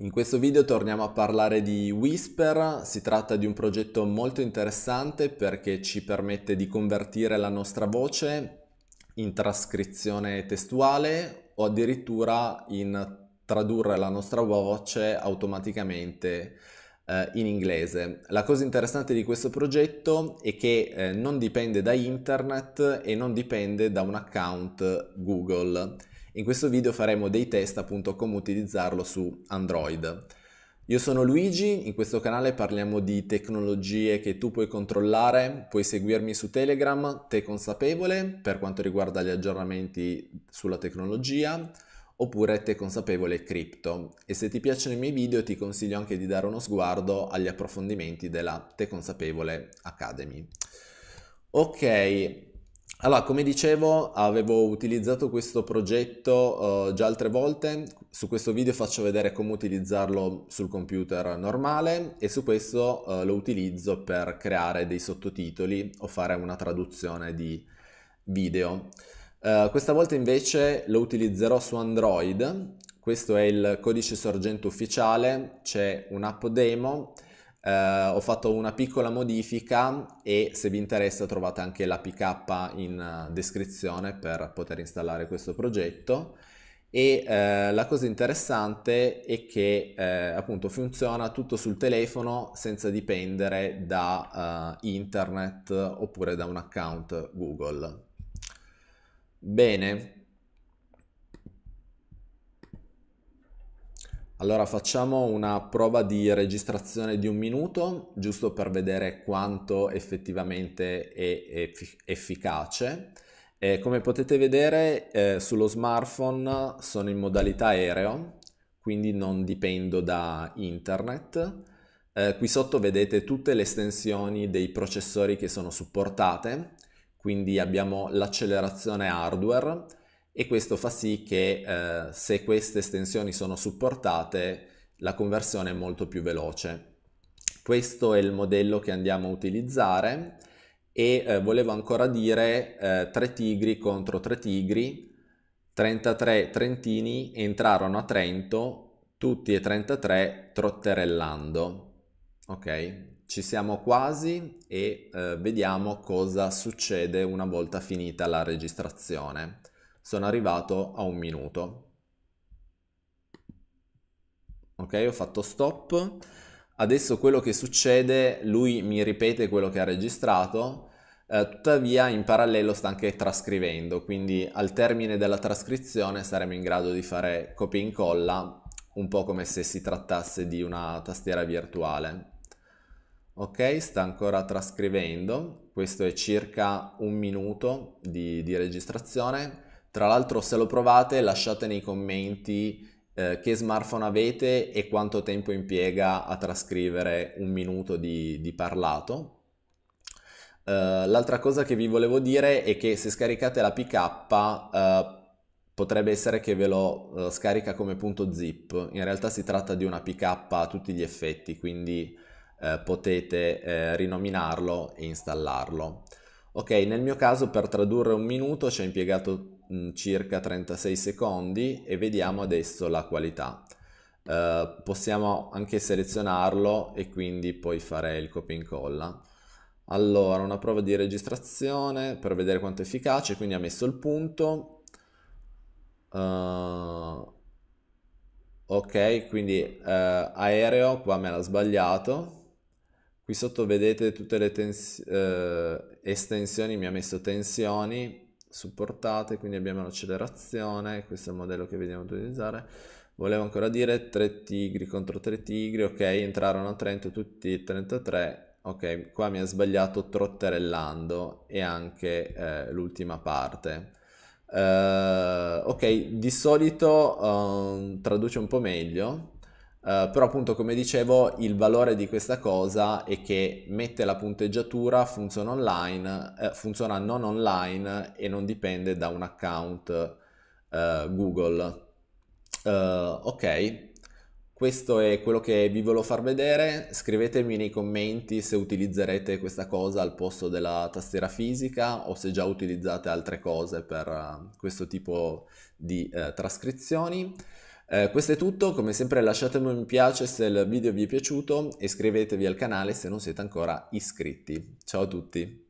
In questo video torniamo a parlare di Whisper, si tratta di un progetto molto interessante perché ci permette di convertire la nostra voce in trascrizione testuale o addirittura in tradurre la nostra voce automaticamente eh, in inglese. La cosa interessante di questo progetto è che eh, non dipende da internet e non dipende da un account Google in questo video faremo dei test appunto come utilizzarlo su Android. Io sono Luigi, in questo canale parliamo di tecnologie che tu puoi controllare, puoi seguirmi su Telegram, te consapevole per quanto riguarda gli aggiornamenti sulla tecnologia, oppure te consapevole cripto. E se ti piacciono i miei video ti consiglio anche di dare uno sguardo agli approfondimenti della Te Consapevole Academy. Ok, allora, come dicevo, avevo utilizzato questo progetto uh, già altre volte, su questo video faccio vedere come utilizzarlo sul computer normale e su questo uh, lo utilizzo per creare dei sottotitoli o fare una traduzione di video. Uh, questa volta invece lo utilizzerò su Android, questo è il codice sorgente ufficiale, c'è un'app demo Uh, ho fatto una piccola modifica e se vi interessa trovate anche l'APK in eh, descrizione per poter installare questo progetto e uh, la cosa interessante è che uh, appunto funziona tutto sul telefono senza dipendere da internet oppure da un account Google. Bene, Allora facciamo una prova di registrazione di un minuto, giusto per vedere quanto effettivamente è effic- efficace. E eh, come potete vedere eh, sullo smartphone sono in modalità aereo, quindi non dipendo da internet. Eh, qui sotto vedete tutte le estensioni dei processori che sono supportate, quindi abbiamo l'accelerazione hardware, e questo fa sì che eh, se queste estensioni sono supportate la conversione è molto più veloce. Questo è il modello che andiamo a utilizzare e eh, volevo ancora dire eh, tre tigri contro tre tigri, 33 trentini entrarono a Trento, tutti e 33 trotterellando. Ok, ci siamo quasi e eh, vediamo cosa succede una volta finita la registrazione sono arrivato a un minuto. Ok, ho fatto stop. Adesso quello che succede, lui mi ripete quello che ha registrato, eh, tuttavia in parallelo sta anche trascrivendo, quindi al termine della trascrizione saremo in grado di fare copia e incolla, un po' come se si trattasse di una tastiera virtuale. Ok, sta ancora trascrivendo, questo è circa un minuto di, di registrazione. Tra l'altro se lo provate lasciate nei commenti eh, che smartphone avete e quanto tempo impiega a trascrivere un minuto di, di parlato. Uh, l'altra cosa che vi volevo dire è che se scaricate la PK uh, eh, potrebbe essere che ve lo uh, scarica come punto zip, in realtà si tratta di una PK a tutti gli effetti, quindi eh, potete eh, rinominarlo e installarlo. Ok, nel mio caso per tradurre un minuto ci ha impiegato Mm, circa 36 secondi e vediamo adesso la qualità. Uh, possiamo anche selezionarlo e quindi poi fare il copia e incolla. Allora, una prova di registrazione per vedere quanto è efficace, quindi ha messo il punto. Uh, ok, quindi uh, aereo, qua me l'ha sbagliato. Qui sotto vedete tutte le estensioni, mi ha messo tensioni, supportate, quindi abbiamo l'accelerazione, questo è il modello che vediamo di utilizzare. Volevo ancora dire 3 tigri contro 3 tigri, ok, entrarono a 30 tutti 33, ok, qua mi ha sbagliato trotterellando e anche eh, l'ultima parte. Uh, ok, di solito uh, traduce un po' meglio, eh, però appunto come dicevo il valore di questa cosa è che mette la punteggiatura, funziona online, eh, funziona non online e non dipende da un account uh, Google. Uh, ok, questo è quello che vi volevo far vedere, scrivetemi nei commenti se utilizzerete questa cosa al posto della tastiera fisica o se già utilizzate altre cose per questo tipo di trascrizioni. Eh, questo è tutto, come sempre lasciatemi un piace se il video vi è piaciuto e iscrivetevi al canale se non siete ancora iscritti. Ciao a tutti!